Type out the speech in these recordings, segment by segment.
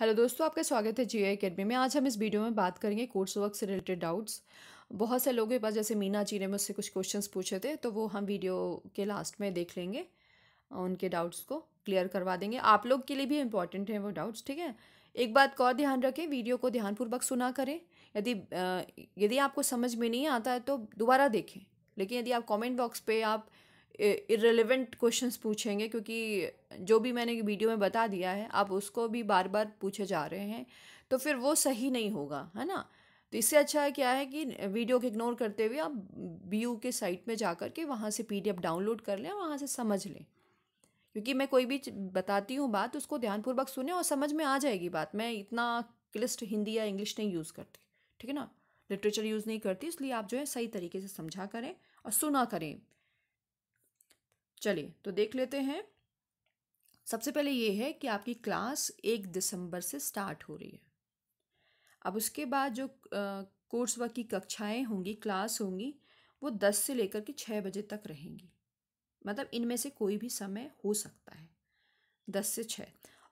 hello दोस्तों आपका स्वागत है जी आई अकेडमी में आज हम इस वीडियो में बात करेंगे कोर्स वर्क से रिलेटेड डाउट्स बहुत से लोगों के पास जैसे मीना जी ने मुझसे कुछ क्वेश्चंस पूछे थे तो वो हम वीडियो के लास्ट में देख लेंगे उनके डाउट्स को क्लियर करवा देंगे आप लोग के लिए भी इम्पॉर्टेंट हैं वो डाउट्स ठीक है एक बात और ध्यान रखें वीडियो को ध्यानपूर्वक सुना करें यदि यदि आपको समझ में नहीं आता है तो दोबारा देखें लेकिन यदि आप कॉमेंट बॉक्स पर आप इरेलीवेंट क्वेश्चंस पूछेंगे क्योंकि जो भी मैंने वीडियो में बता दिया है आप उसको भी बार बार पूछे जा रहे हैं तो फिर वो सही नहीं होगा है ना तो इससे अच्छा है क्या है कि वीडियो को इग्नोर करते हुए आप बी के साइट में जा कर के वहाँ से पी डाउनलोड कर लें वहाँ से समझ लें क्योंकि मैं कोई भी बताती हूँ बात उसको ध्यानपूर्वक सुने और समझ में आ जाएगी बात मैं इतना क्लिस्ट हिंदी या इंग्लिश नहीं यूज़ करती ठीक है ना लिटरेचर यूज़ नहीं करती इसलिए आप जो है सही तरीके से समझा करें और सुना करें चलिए तो देख लेते हैं सबसे पहले ये है कि आपकी क्लास एक दिसंबर से स्टार्ट हो रही है अब उसके बाद जो कोर्स वर्क की कक्षाएं होंगी क्लास होंगी वो दस से लेकर के छः बजे तक रहेंगी मतलब इनमें से कोई भी समय हो सकता है दस से छः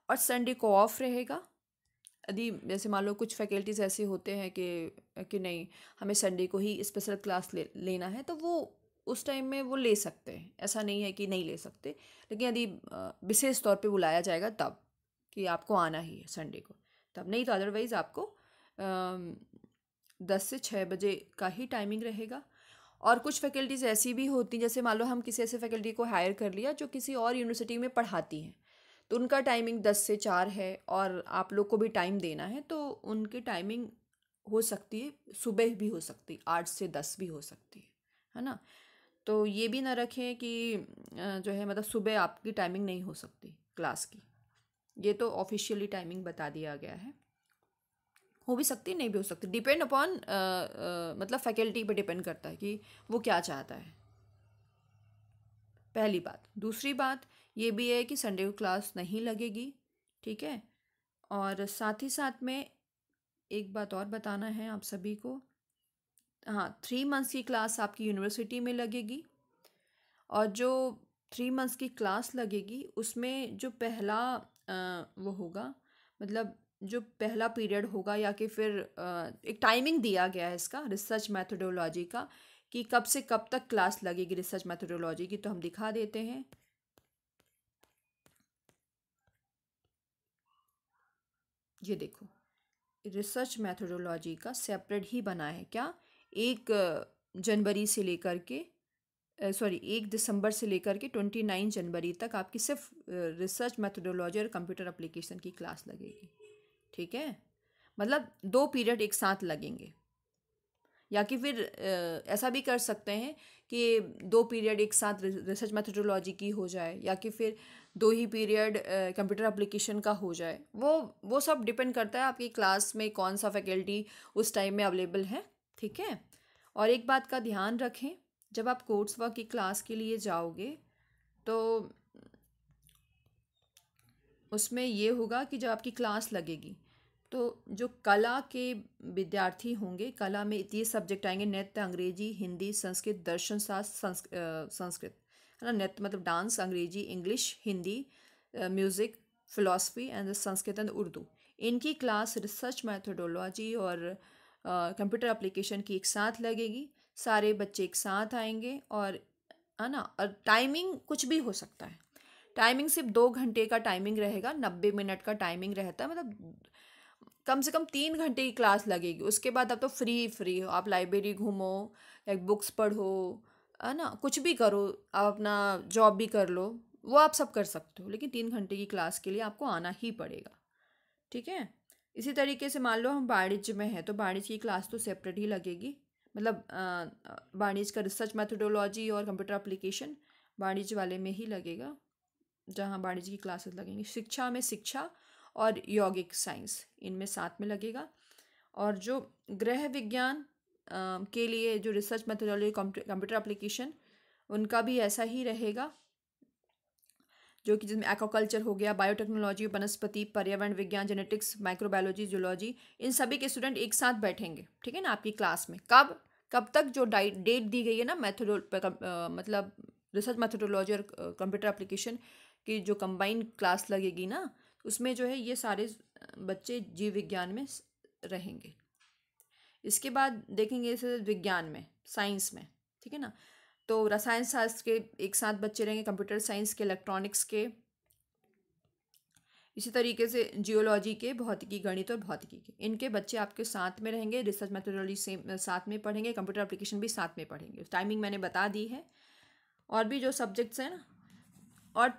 और संडे को ऑफ रहेगा यदि जैसे मान लो कुछ फैकल्टीज़ ऐसे होते हैं कि कि नहीं हमें संडे को ही स्पेशल क्लास ले लेना है तो वो उस टाइम में वो ले सकते हैं ऐसा नहीं है कि नहीं ले सकते लेकिन यदि विशेष तौर पे बुलाया जाएगा तब कि आपको आना ही है संडे को तब नहीं तो अदरवाइज़ आपको दस से छः बजे का ही टाइमिंग रहेगा और कुछ फैकल्टीज़ ऐसी भी होती जैसे मान लो हम किसी ऐसे फैकल्टी को हायर कर लिया जो किसी और यूनिवर्सिटी में पढ़ाती हैं तो उनका टाइमिंग दस से चार है और आप लोग को भी टाइम देना है तो उनकी टाइमिंग हो सकती है सुबह भी हो सकती है आठ से दस भी हो सकती है है ना तो ये भी ना रखें कि जो है मतलब सुबह आपकी टाइमिंग नहीं हो सकती क्लास की ये तो ऑफिशियली टाइमिंग बता दिया गया है हो भी सकती नहीं भी हो सकती डिपेंड अपॉन मतलब फैकल्टी पर डिपेंड करता है कि वो क्या चाहता है पहली बात दूसरी बात ये भी है कि संडे को क्लास नहीं लगेगी ठीक है और साथ ही साथ में एक बात और बताना है आप सभी को हाँ थ्री मंथ्स की क्लास आपकी यूनिवर्सिटी में लगेगी और जो थ्री मंथ्स की क्लास लगेगी उसमें जो पहला आ, वो होगा मतलब जो पहला पीरियड होगा या कि फिर आ, एक टाइमिंग दिया गया है इसका रिसर्च मैथडोलॉजी का कि कब से कब तक क्लास लगेगी रिसर्च मैथडोलॉजी की तो हम दिखा देते हैं ये देखो रिसर्च मैथडोलॉजी का सेपरेट ही बना है क्या एक जनवरी से लेकर के सॉरी एक दिसंबर से लेकर के ट्वेंटी नाइन जनवरी तक आपकी सिर्फ रिसर्च मैथडोलॉजी और कंप्यूटर अप्लीकेशन की क्लास लगेगी ठीक है मतलब दो पीरियड एक साथ लगेंगे या कि फिर ऐसा भी कर सकते हैं कि दो पीरियड एक साथ रिसर्च मैथडोलॉजी की हो जाए या कि फिर दो ही पीरियड कंप्यूटर अप्लीकेशन का हो जाए वो वो सब डिपेंड करता है आपकी क्लास में कौन सा फैकल्टी उस टाइम में अवेलेबल है ठीक है और एक बात का ध्यान रखें जब आप कोर्ट्स वर्क की क्लास के लिए जाओगे तो उसमें ये होगा कि जब आपकी क्लास लगेगी तो जो कला के विद्यार्थी होंगे कला में ये सब्जेक्ट आएंगे नृत्य अंग्रेजी हिंदी संस्कृत दर्शन शास्त्र संस्कृत है ना नृत्य मतलब डांस अंग्रेजी English Hindi music philosophy and Sanskrit and Urdu इनकी क्लास रिसर्च मैथडोलॉजी और कंप्यूटर एप्लीकेशन की एक साथ लगेगी सारे बच्चे एक साथ आएंगे और है ना और टाइमिंग कुछ भी हो सकता है टाइमिंग सिर्फ दो घंटे का टाइमिंग रहेगा नब्बे मिनट का टाइमिंग रहता है मतलब कम से कम तीन घंटे की क्लास लगेगी उसके बाद आप तो फ्री फ्री हो आप लाइब्रेरी घूमो या बुक्स पढ़ो है ना कुछ भी करो आप अपना जॉब भी कर लो वो आप सब कर सकते हो लेकिन तीन घंटे की क्लास के लिए आपको आना ही पड़ेगा ठीक है इसी तरीके से मान लो हम वाणिज्य में हैं तो वाणिज्य की क्लास तो सेपरेट ही लगेगी मतलब वाणिज्य का रिसर्च मैथडोलॉजी और कंप्यूटर अप्लीकेशन वाणिज्य वाले में ही लगेगा जहाँ वाणिज्य की क्लासेस लगेंगी शिक्षा में शिक्षा और यौगिक साइंस इनमें साथ में लगेगा और जो गृह विज्ञान के लिए जो रिसर्च मैथडोलॉजी कंप्यूटर अप्लीकेशन उनका भी ऐसा ही रहेगा जो कि जिसमें एक्वाकल्चर हो गया बायोटेक्नोलॉजी वनस्पति पर्यावरण विज्ञान जेनेटिक्स माइक्रोबायोलॉजी जूलॉजी इन सभी के स्टूडेंट एक साथ बैठेंगे ठीक है ना आपकी क्लास में कब कब तक जो डेट दी गई है ना मैथडो मतलब रिसर्च मैथडोलॉजी और कंप्यूटर अप्लीकेशन की जो कंबाइंड क्लास लगेगी ना उसमें जो है ये सारे बच्चे जीव विज्ञान में रहेंगे इसके बाद देखेंगे जैसे विज्ञान में साइंस में ठीक है ना तो रसायन शास्त्र के एक साथ बच्चे रहेंगे कंप्यूटर साइंस के इलेक्ट्रॉनिक्स के इसी तरीके से जियोलॉजी के भौतिकी गणित और भौतिकी के इनके बच्चे आपके साथ में रहेंगे रिसर्च मेथोडोलॉजी सेम साथ में पढ़ेंगे कंप्यूटर एप्लीकेशन भी साथ में पढ़ेंगे टाइमिंग मैंने बता दी है और भी जो सब्जेक्ट्स हैं ना और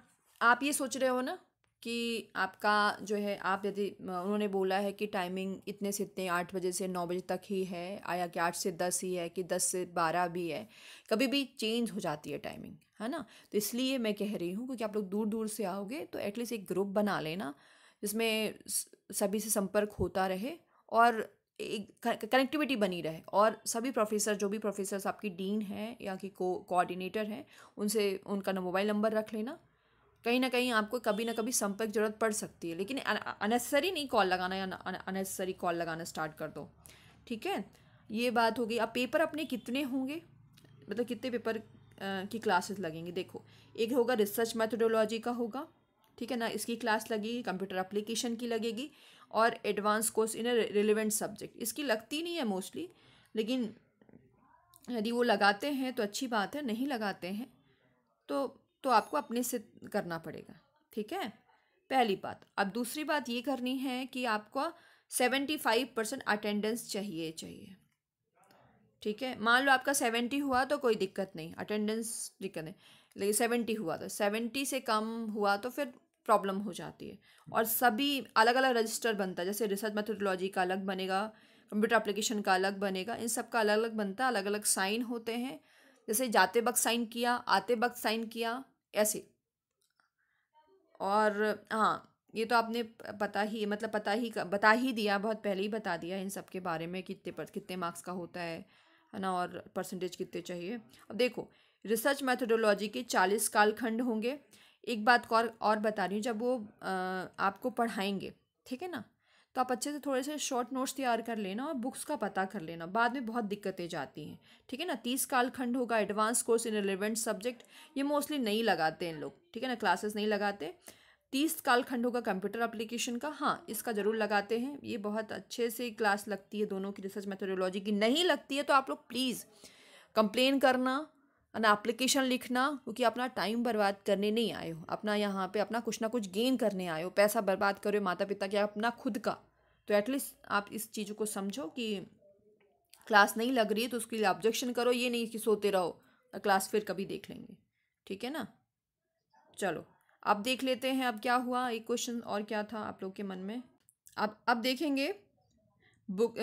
आप ये सोच रहे हो ना कि आपका जो है आप यदि उन्होंने बोला है कि टाइमिंग इतने से इतने आठ बजे से नौ बजे तक ही है आया कि आठ से दस ही है कि दस से बारह भी है कभी भी चेंज हो जाती है टाइमिंग है ना तो इसलिए मैं कह रही हूँ क्योंकि आप लोग दूर दूर से आओगे तो एटलीस्ट एक ग्रुप बना लेना जिसमें सभी से संपर्क होता रहे और एक कनेक्टिविटी बनी रहे और सभी प्रोफेसर जो भी प्रोफेसर आपकी डीन हैं या कि को कोऑर्डिनेटर हैं उनसे उनका मोबाइल नंबर रख लेना कहीं ना कहीं आपको कभी ना कभी संपर्क जरूरत पड़ सकती है लेकिन अननेसेसरी नहीं कॉल लगाना या अननेसेसरी कॉल लगाना स्टार्ट कर दो ठीक है ये बात हो गई अब पेपर अपने कितने होंगे मतलब कितने पेपर की क्लासेस लगेंगे देखो एक होगा रिसर्च मैथडोलॉजी का होगा ठीक है ना इसकी क्लास लगेगी कंप्यूटर अप्लीकेशन की लगेगी और advance course in relevant subject इसकी लगती नहीं है मोस्टली लेकिन यदि वो लगाते हैं तो अच्छी बात है नहीं लगाते हैं तो तो आपको अपने से करना पड़ेगा ठीक है पहली बात अब दूसरी बात ये करनी है कि आपको सेवेंटी फाइव परसेंट अटेंडेंस चाहिए चाहिए ठीक है मान लो आपका सेवेंटी हुआ तो कोई दिक्कत नहीं अटेंडेंस दिक्कत नहीं लेकिन सेवेंटी हुआ तो सेवेंटी से कम हुआ तो फिर प्रॉब्लम हो जाती है और सभी अलग अलग रजिस्टर बनता है जैसे रिसर्च मेथोडोलॉजी का अलग बनेगा कंप्यूटर एप्लीकेशन का अलग बनेगा इन सब का अलग अलग बनता है अलग अलग साइन होते हैं जैसे जाते वक्त साइन किया आते वक्त साइन किया ऐसे और हाँ ये तो आपने पता ही मतलब पता ही बता ही दिया बहुत पहले ही बता दिया इन सब के बारे में कितने पर कितने मार्क्स का होता है है ना और परसेंटेज कितने चाहिए अब देखो रिसर्च मेथोडोलॉजी के चालीस कालखंड होंगे एक बात और और बता रही हूँ जब वो आ, आपको पढ़ाएंगे ठीक है ना तो आप अच्छे से थोड़े से शॉर्ट नोट्स तैयार कर लेना और बुक्स का पता कर लेना बाद में बहुत दिक्कतें जाती हैं ठीक है ना तीस कालखंड होगा advance course in relevant subject ये मोस्टली नहीं लगाते हैं लोग ठीक है ना क्लासेस नहीं लगाते तीस कालखंड होगा कंप्यूटर अप्लीकेशन का हाँ इसका ज़रूर लगाते हैं ये बहुत अच्छे से क्लास लगती है दोनों की रिसर्च मेथोडोलॉजी की नहीं लगती है तो आप लोग प्लीज़ कंप्लेन करना ना एप्लीकेशन लिखना क्योंकि अपना टाइम बर्बाद करने नहीं आए हो अपना यहाँ पे अपना कुछ ना कुछ गेन करने आए हो पैसा बर्बाद करो माता पिता के अपना खुद का तो एटलीस्ट आप इस चीज़ को समझो कि क्लास नहीं लग रही है तो उसके लिए ऑब्जेक्शन करो ये नहीं कि सोते रहो क्लास फिर कभी देख लेंगे ठीक है ना चलो अब देख लेते हैं अब क्या हुआ एक क्वेश्चन और क्या था आप लोग के मन में अब अब देखेंगे बुक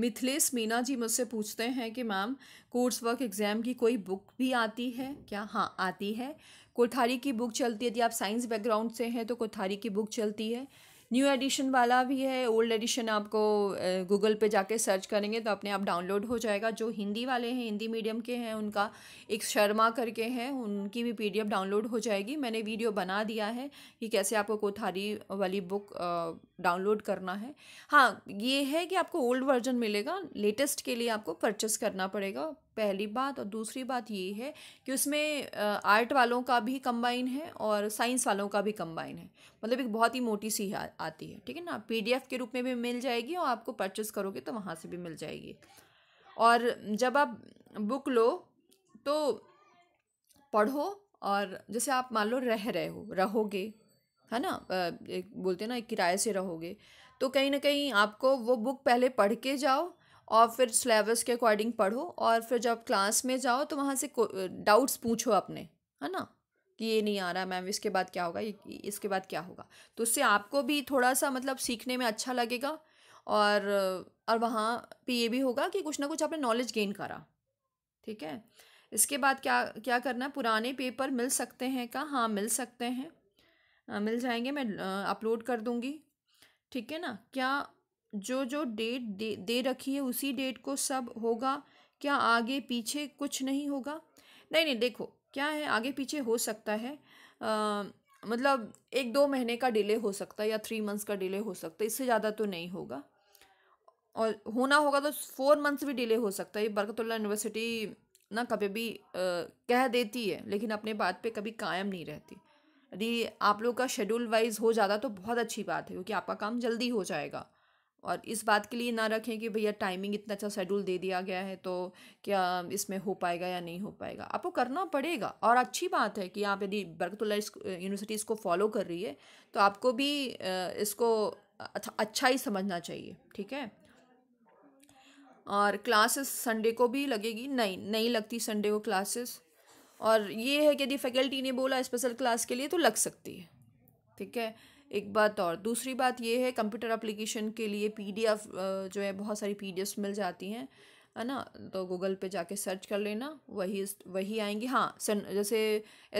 मिथिलेश मीना जी मुझसे पूछते हैं कि मैम कोर्स वर्क एग्ज़ाम की कोई बुक भी आती है क्या हाँ आती है कोठारी की बुक चलती है यदि आप साइंस बैकग्राउंड से हैं तो कोठारी की बुक चलती है न्यू एडिशन वाला भी है ओल्ड एडिशन आपको गूगल पे जाके सर्च करेंगे तो अपने आप डाउनलोड हो जाएगा जो हिंदी वाले हैं हिंदी मीडियम के हैं उनका एक शर्मा करके हैं उनकी भी पी डाउनलोड हो जाएगी मैंने वीडियो बना दिया है कि कैसे आपको कोथारी वाली बुक डाउनलोड करना है हाँ ये है कि आपको ओल्ड वर्जन मिलेगा लेटेस्ट के लिए आपको परचेस करना पड़ेगा पहली बात और दूसरी बात ये है कि उसमें आर्ट वालों का भी कंबाइन है और साइंस वालों का भी कंबाइन है मतलब एक बहुत ही मोटी सी आ, आती है ठीक है ना पीडीएफ के रूप में भी मिल जाएगी और आपको परचेस करोगे तो वहाँ से भी मिल जाएगी और जब आप बुक लो तो पढ़ो और जैसे आप मान लो रह रहे हो रहोगे है ना एक बोलते हैं ना किराए से रहोगे तो कहीं ना कहीं आपको वो बुक पहले पढ़ के जाओ और फिर सिलेबस के अकॉर्डिंग पढ़ो और फिर जब क्लास में जाओ तो वहाँ से डाउट्स पूछो अपने है ना कि ये नहीं आ रहा मैम इसके बाद क्या होगा इसके बाद क्या होगा तो उससे आपको भी थोड़ा सा मतलब सीखने में अच्छा लगेगा और और वहाँ पे ये भी होगा कि कुछ ना कुछ आपने नॉलेज गेन करा ठीक है इसके बाद क्या क्या करना है पुराने पेपर मिल सकते हैं का हाँ मिल सकते हैं आ, मिल जाएंगे मैं अपलोड कर दूँगी ठीक है ना क्या जो जो डेट दे दे रखी है उसी डेट को सब होगा क्या आगे पीछे कुछ नहीं होगा नहीं नहीं देखो क्या है आगे पीछे हो सकता है आ, मतलब एक दो महीने का डिले हो सकता है या थ्री मंथ्स का डिले हो सकता है इससे ज़्यादा तो नहीं होगा और होना होगा तो फोर मंथ्स भी डिले हो सकता है बरकतुल्ला यूनिवर्सिटी ना कभी भी आ, कह देती है लेकिन अपने बात पे कभी कायम नहीं रहती यदि आप लोग का शेड्यूल वाइज हो जाता तो बहुत अच्छी बात है क्योंकि आपका काम जल्दी हो जाएगा और इस बात के लिए ना रखें कि भैया टाइमिंग इतना अच्छा शेड्यूल दे दिया गया है तो क्या इसमें हो पाएगा या नहीं हो पाएगा आपको करना पड़ेगा और अच्छी बात है कि आप यदि बरकतुल्ला यूनिवर्सिटी इसको फॉलो कर रही है तो आपको भी इसको अच्छा ही समझना चाहिए ठीक है और क्लासेस संडे को भी लगेगी नहीं नहीं लगती संडे को क्लासेस और ये है कि यदि फैकल्टी ने बोला स्पेशल क्लास के लिए तो लग सकती है ठीक है एक बात और दूसरी बात ये है कंप्यूटर एप्लीकेशन के लिए पी जो है बहुत सारी पी मिल जाती हैं है ना तो गूगल पे जाके सर्च कर लेना वही वही आएंगी हाँ सन जैसे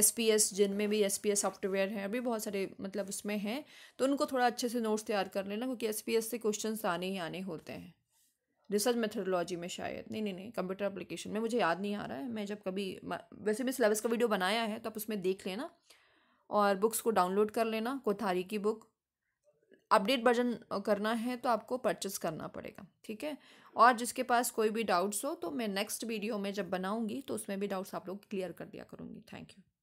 एस पी एस जिनमें भी एस पी एस सॉफ्टवेयर हैं अभी बहुत सारे मतलब उसमें हैं तो उनको थोड़ा अच्छे से नोट्स तैयार कर लेना क्योंकि एस पी एस से क्वेश्चन आने ही आने होते हैं रिसर्च मेथडोलॉजी में शायद नहीं नहीं नहीं कंप्यूटर अप्लीकेशन में मुझे याद नहीं आ रहा है मैं जब कभी वैसे भी सिलेबस का वीडियो बनाया है तो आप उसमें देख लेना और बुक्स को डाउनलोड कर लेना कोथारी की बुक अपडेट वर्जन करना है तो आपको परचेस करना पड़ेगा ठीक है और जिसके पास कोई भी डाउट्स हो तो मैं नेक्स्ट वीडियो में जब बनाऊंगी तो उसमें भी डाउट्स आप लोग क्लियर कर दिया करूँगी थैंक यू